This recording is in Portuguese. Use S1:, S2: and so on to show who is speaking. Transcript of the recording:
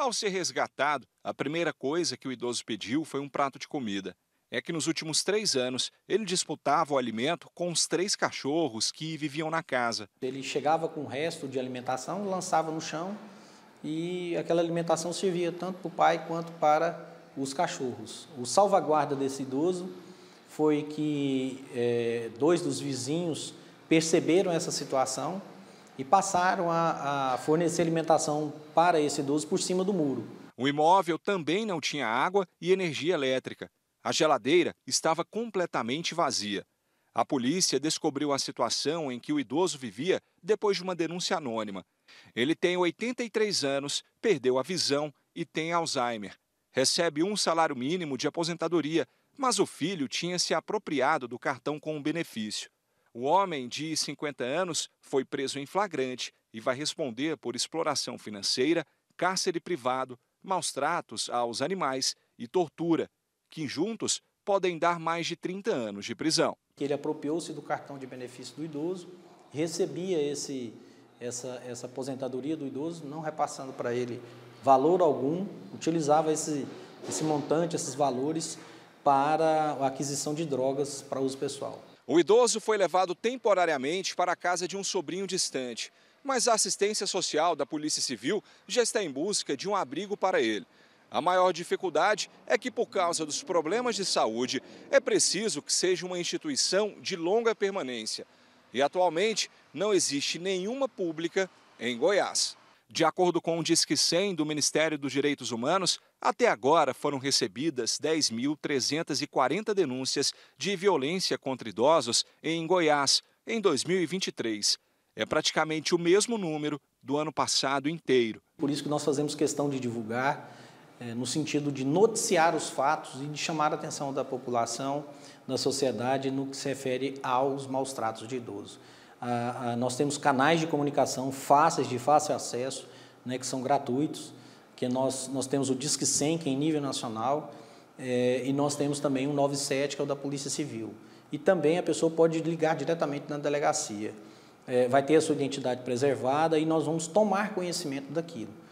S1: Ao ser resgatado, a primeira coisa que o idoso pediu foi um prato de comida. É que nos últimos três anos ele disputava o alimento com os três cachorros que viviam na casa. Ele chegava com o resto de alimentação, lançava no chão e aquela
S2: alimentação servia tanto para o pai quanto para os cachorros. O salvaguarda desse idoso foi que é, dois dos vizinhos perceberam essa situação e passaram a, a fornecer alimentação para esse idoso por cima
S1: do muro. O imóvel também não tinha água e energia elétrica. A geladeira estava completamente vazia. A polícia descobriu a situação em que o idoso vivia depois de uma denúncia anônima. Ele tem 83 anos, perdeu a visão e tem Alzheimer. Recebe um salário mínimo de aposentadoria, mas o filho tinha se apropriado do cartão com o benefício. O homem de 50 anos foi preso em flagrante e vai responder por exploração financeira, cárcere privado, maus tratos aos animais e tortura, que juntos podem dar mais de 30 anos de prisão. Ele apropriou-se do cartão de benefício do idoso,
S2: recebia esse, essa, essa aposentadoria do idoso, não repassando para ele valor algum, utilizava esse, esse montante, esses valores, para a aquisição de drogas para uso pessoal.
S1: O idoso foi levado temporariamente para a casa de um sobrinho distante, mas a assistência social da Polícia Civil já está em busca de um abrigo para ele. A maior dificuldade é que, por causa dos problemas de saúde, é preciso que seja uma instituição de longa permanência. E atualmente não existe nenhuma pública em Goiás. De acordo com o Disque 100 do Ministério dos Direitos Humanos, até agora foram recebidas 10.340 denúncias de violência contra idosos em Goiás em 2023. É praticamente o mesmo número do ano passado inteiro.
S2: Por isso que nós fazemos questão de divulgar, eh, no sentido de noticiar os fatos e de chamar a atenção da população, da sociedade, no que se refere aos maus tratos de idosos. Ah, ah, nós temos canais de comunicação fáceis, de fácil acesso, né, que são gratuitos que nós, nós temos o Disque 100, que é em nível nacional, é, e nós temos também o 97, que é o da Polícia Civil. E também a pessoa pode ligar diretamente na delegacia. É, vai ter a sua identidade preservada e nós vamos tomar conhecimento daquilo.